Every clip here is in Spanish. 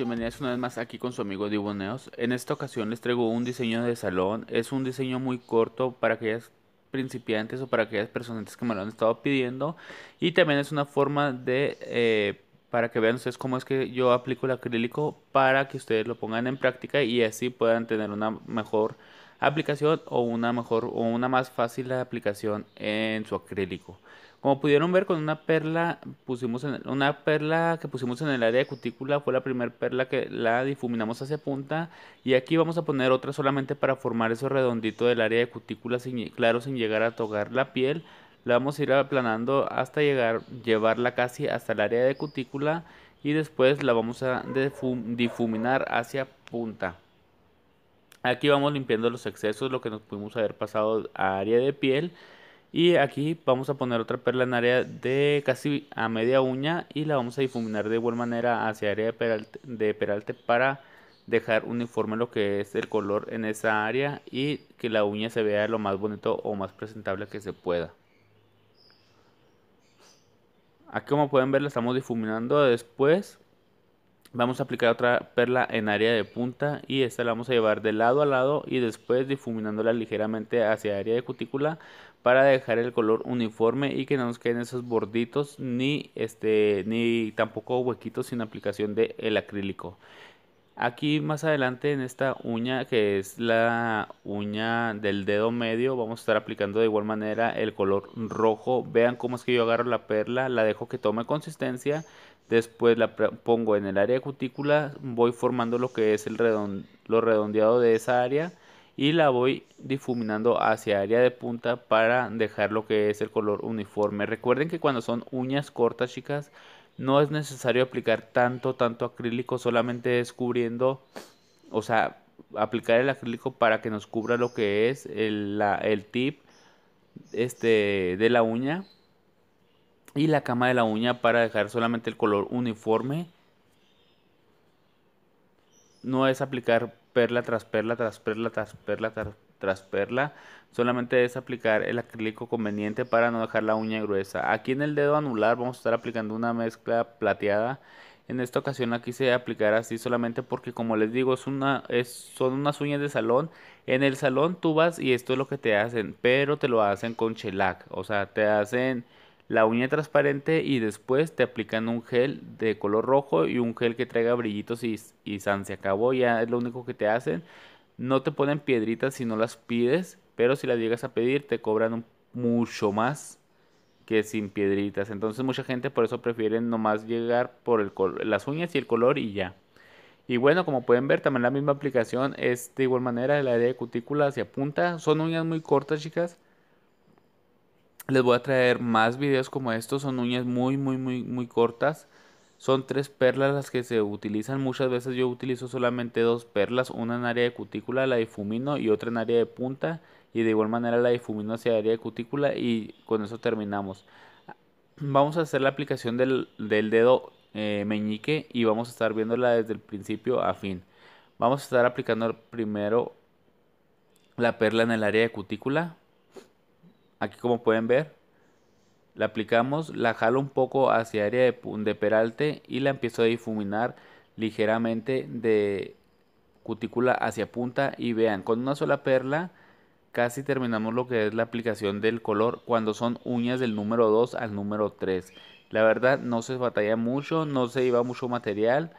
bienvenidas una vez más aquí con su amigo Diboneos. En esta ocasión les traigo un diseño de salón. Es un diseño muy corto para aquellas principiantes o para aquellas personas que me lo han estado pidiendo. Y también es una forma de, eh, para que vean ustedes cómo es que yo aplico el acrílico para que ustedes lo pongan en práctica y así puedan tener una mejor aplicación o una mejor o una más fácil aplicación en su acrílico. Como pudieron ver, con una perla pusimos en, una perla que pusimos en el área de cutícula fue la primera perla que la difuminamos hacia punta y aquí vamos a poner otra solamente para formar ese redondito del área de cutícula sin, claro sin llegar a tocar la piel. La vamos a ir aplanando hasta llegar llevarla casi hasta el área de cutícula y después la vamos a difuminar hacia punta. Aquí vamos limpiando los excesos, lo que nos pudimos haber pasado a área de piel y aquí vamos a poner otra perla en área de casi a media uña y la vamos a difuminar de igual manera hacia área de peralte, para dejar uniforme lo que es el color en esa área y que la uña se vea lo más bonito o más presentable que se pueda. Aquí como pueden ver la estamos difuminando después. Vamos a aplicar otra perla en área de punta y esta la vamos a llevar de lado a lado y después difuminándola ligeramente hacia área de cutícula para dejar el color uniforme y que no nos queden esos borditos ni este ni tampoco huequitos sin aplicación del acrílico aquí más adelante en esta uña que es la uña del dedo medio vamos a estar aplicando de igual manera el color rojo vean cómo es que yo agarro la perla la dejo que tome consistencia después la pongo en el área cutícula voy formando lo que es el lo redondeado de esa área y la voy difuminando hacia área de punta para dejar lo que es el color uniforme. Recuerden que cuando son uñas cortas, chicas, no es necesario aplicar tanto, tanto acrílico, solamente descubriendo, o sea, aplicar el acrílico para que nos cubra lo que es el, tip este, de la uña y la cama de la uña para dejar solamente el color uniforme. No es aplicar perla tras perla tras perla tras perla tras, perla. Solamente es aplicar el acrílico conveniente para no dejar la uña gruesa. Aquí en el dedo anular vamos a estar aplicando una mezcla plateada. En esta ocasión aquí se aplicar así solamente porque como les digo es una, son unas uñas de salón. En el salón tú vas y esto es lo que te hacen, pero te lo hacen con shellac. O sea, te hacen la uña transparente y después te aplican un gel de color rojo y un gel que traiga brillitos y, y san se acabó, ya es lo único que te hacen. No te ponen piedritas si no las pides, pero si las llegas a pedir te cobran mucho más que sin piedritas. Entonces mucha gente por eso prefieren nomás llegar por el las uñas y el color y ya. Y bueno, como pueden ver, también la misma aplicación es de igual manera, la área de cutícula hacia punta. Son uñas muy cortas, chicas les voy a traer más videos como estos, son uñas muy, muy, muy, muy cortas. Son tres perlas las que se utilizan. Muchas veces yo utilizo solamente dos perlas, una en área de cutícula, la difumino, y otra en área de punta. Y de igual manera la difumino hacia área de cutícula y con eso terminamos. Vamos a hacer la aplicación del, dedo eh, meñique y vamos a estar viéndola desde el principio a fin. Vamos a estar aplicando primero la perla en el área de cutícula. Aquí como pueden ver, la aplicamos, la jalo un poco hacia área de, de peralte y la empiezo a difuminar ligeramente de cutícula hacia punta y vean, con una sola perla casi terminamos lo que es la aplicación del color cuando son uñas del número 2 al número 3. La verdad no se batalla mucho, no se iba mucho material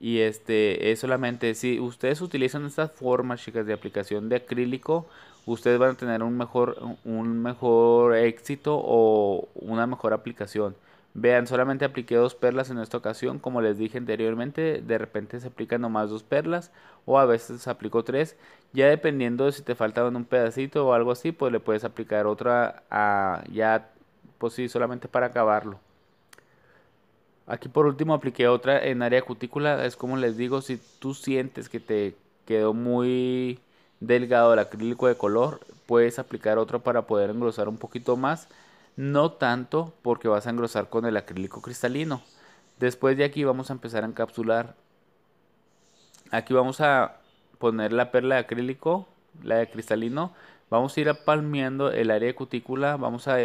y este es solamente si ustedes utilizan estas formas chicas de aplicación de acrílico ustedes van a tener un mejor, un mejor éxito o una mejor aplicación. Vean, solamente apliqué dos perlas en esta ocasión, como les dije anteriormente, de repente se aplican nomás dos perlas o a veces aplico tres, ya dependiendo si te faltaban un pedacito o algo así, pues le puedes aplicar otra ya, pues sí, solamente para acabarlo. Aquí por último apliqué otra en área cutícula, es como les digo, si tú sientes que te quedó muy delgado el acrílico de color, puedes aplicar otro para poder engrosar un poquito más, no tanto porque vas a engrosar con el acrílico cristalino. Después de aquí vamos a empezar a encapsular. Aquí vamos a poner la perla de acrílico, la de cristalino. Vamos a ir palmeando el área de cutícula, vamos a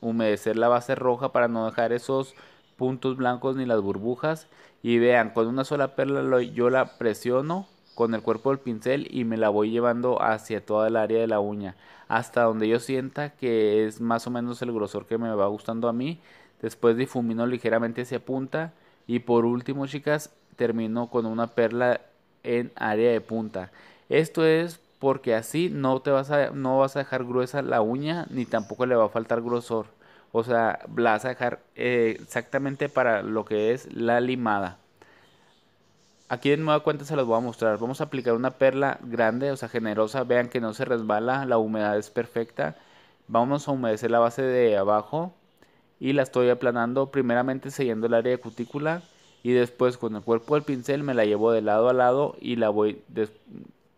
humedecer la base roja para no dejar esos puntos blancos ni las burbujas. Y vean, con una sola perla yo la presiono con el cuerpo del pincel y me la voy llevando hacia toda el área de la uña, hasta donde yo sienta que es más o menos el grosor que me va gustando a mí. Después difumino ligeramente hacia punta y por último, chicas, termino con una perla en área de punta. Esto es porque así no te vas a no vas a dejar gruesa la uña ni tampoco le va a faltar grosor. O sea, la vas a dejar eh, exactamente para lo que es la limada. Aquí de nueva cuenta se los voy a mostrar. Vamos a aplicar una perla grande, o sea, generosa. Vean que no se resbala, la humedad es perfecta. Vamos a humedecer la base de abajo y la estoy aplanando primeramente siguiendo el área de cutícula y después con el cuerpo del pincel me la llevo de lado a lado y la voy,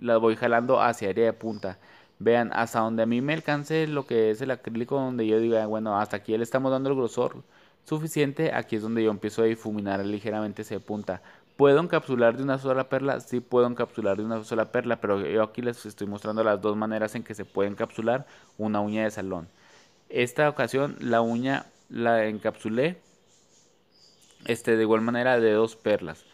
la voy jalando hacia área de punta. Vean, hasta donde a mí me alcance lo que es el acrílico, donde yo diga, bueno, hasta aquí le estamos dando el grosor suficiente, aquí es donde yo empiezo a difuminar ligeramente esa punta. ¿Puedo encapsular de una sola perla? Sí, puedo encapsular de una sola perla, pero yo aquí les estoy mostrando las dos maneras en que se puede encapsular una uña de salón. Esta ocasión la uña la encapsulé este, de igual manera de dos perlas.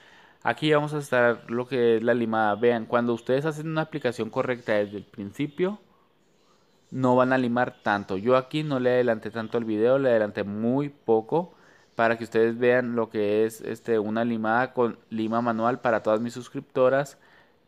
Aquí vamos a estar lo que es la limada. Vean, cuando ustedes hacen una aplicación correcta desde el principio, no van a limar tanto. Yo aquí no le adelanté tanto el video, le adelanté muy poco para que ustedes vean lo que es este, una limada con lima manual para todas mis suscriptoras.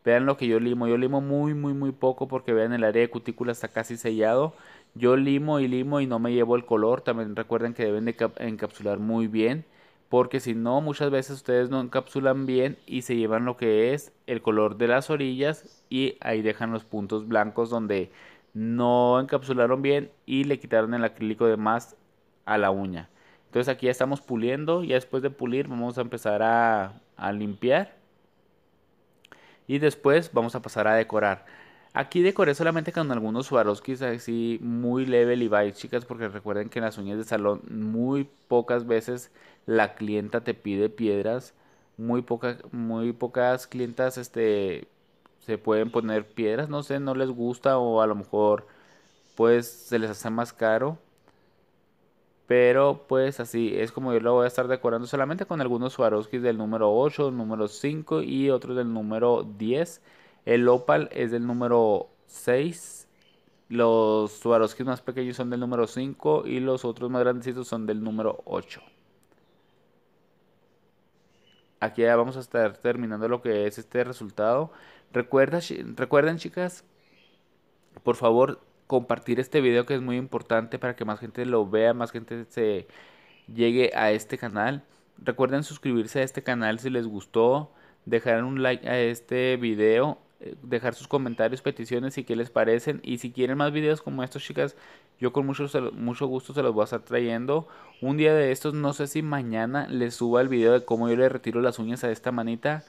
Vean lo que yo limo. Yo limo muy, muy, muy poco porque vean el área de cutícula está casi sellado. Yo limo y limo y no me llevo el color. También recuerden que deben de encapsular muy bien. Porque si no, muchas veces ustedes no encapsulan bien y se llevan lo que es el color de las orillas. Y ahí dejan los puntos blancos donde no encapsularon bien y le quitaron el acrílico de más a la uña. Entonces aquí ya estamos puliendo, y después de pulir vamos a empezar a, limpiar. Y después vamos a pasar a decorar. Aquí decoré solamente con algunos Swarovskis así muy level y bye, chicas, porque recuerden que en las uñas de salón muy pocas veces la clienta te pide piedras, muy pocas muy pocas clientas este se pueden poner piedras, no sé, no les gusta o a lo mejor pues se les hace más caro pero pues así es como yo lo voy a estar decorando solamente con algunos Swarovskis del número 8, número 5 y otros del número 10. El Opal es del número 6. Los Swarovskis más pequeños son del número 5 y los otros más grandecitos son del número 8. Aquí ya vamos a estar terminando lo que es este resultado. Recuerda, recuerden chicas, por favor compartir este video que es muy importante para que más gente lo vea, más gente se llegue a este canal. Recuerden suscribirse a este canal si les gustó, dejar un like a este video, eh, dejar sus comentarios, peticiones y qué les parecen. Y si quieren más videos como estos, chicas, yo con mucho, mucho gusto se los voy a estar trayendo. Un día de estos, no sé si mañana les suba el video de cómo yo le retiro las uñas a esta manita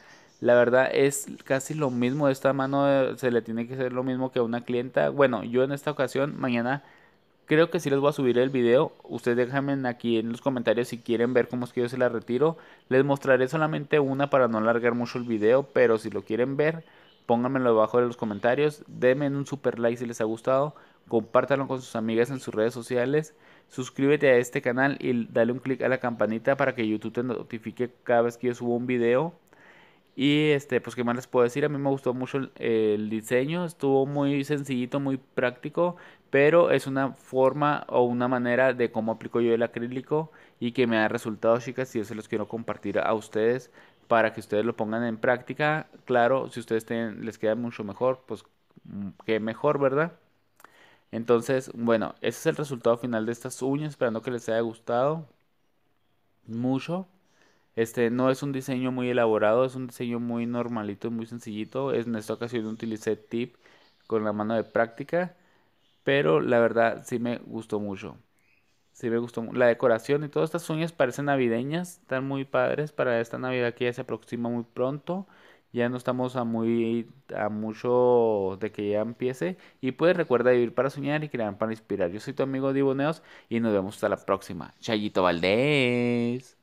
la verdad es casi lo mismo. de Esta mano eh, se le tiene que hacer lo mismo que a una clienta. Bueno, yo en esta ocasión, mañana creo que sí les voy a subir el video. Ustedes déjenme aquí en los comentarios si quieren ver cómo es que yo se la retiro. Les mostraré solamente una para no alargar mucho el video, pero si lo quieren ver, pónganmelo debajo de los comentarios. Denme un super like si les ha gustado. Compártanlo con sus amigas en sus redes sociales. Suscríbete a este canal y dale un clic a la campanita para que YouTube te notifique cada vez que yo subo un video. Y este, pues qué más les puedo decir, a mí me gustó mucho el, diseño, estuvo muy sencillito, muy práctico, pero es una forma o una manera de cómo aplico yo el acrílico y que me da resultados chicas, y eso se los quiero compartir a ustedes para que ustedes lo pongan en práctica. Claro, si ustedes les queda mucho mejor, pues mm, que mejor, ¿verdad? Entonces, bueno, ese es el resultado final de estas uñas, esperando que les haya gustado mucho. Este no es un diseño muy elaborado, es un diseño muy normalito, muy sencillito. En esta ocasión utilicé tip con la mano de práctica, pero la verdad sí me gustó mucho. Sí me gustó la decoración y todas estas uñas parecen navideñas, están muy padres para esta Navidad que ya se aproxima muy pronto. Ya no estamos a muy a mucho de que ya empiece y pues recuerda vivir para soñar y crear para inspirar. Yo soy tu amigo Diboneos y nos vemos hasta la próxima. Chayito Valdés.